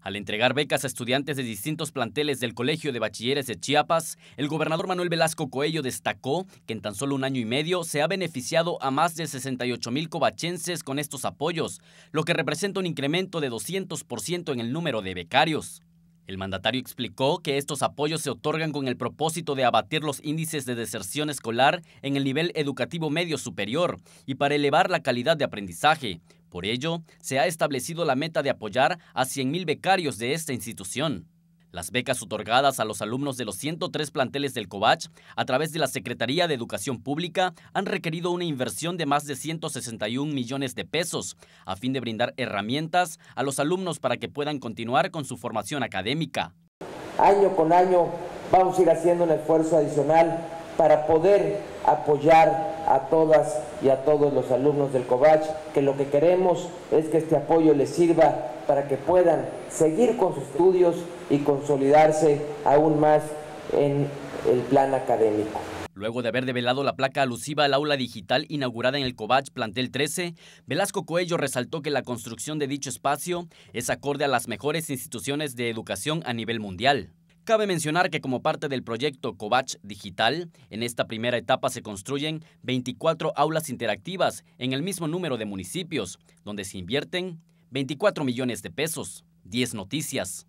Al entregar becas a estudiantes de distintos planteles del Colegio de Bachilleres de Chiapas, el gobernador Manuel Velasco Coello destacó que en tan solo un año y medio se ha beneficiado a más de 68 mil covachenses con estos apoyos, lo que representa un incremento de 200% en el número de becarios. El mandatario explicó que estos apoyos se otorgan con el propósito de abatir los índices de deserción escolar en el nivel educativo medio superior y para elevar la calidad de aprendizaje, por ello, se ha establecido la meta de apoyar a 100.000 becarios de esta institución. Las becas otorgadas a los alumnos de los 103 planteles del Cobach, a través de la Secretaría de Educación Pública han requerido una inversión de más de 161 millones de pesos a fin de brindar herramientas a los alumnos para que puedan continuar con su formación académica. Año con año vamos a ir haciendo un esfuerzo adicional para poder apoyar a todas y a todos los alumnos del COVACH, que lo que queremos es que este apoyo les sirva para que puedan seguir con sus estudios y consolidarse aún más en el plan académico. Luego de haber develado la placa alusiva al aula digital inaugurada en el Covach Plantel 13, Velasco Coello resaltó que la construcción de dicho espacio es acorde a las mejores instituciones de educación a nivel mundial. Cabe mencionar que como parte del proyecto Covach Digital, en esta primera etapa se construyen 24 aulas interactivas en el mismo número de municipios, donde se invierten 24 millones de pesos, 10 noticias,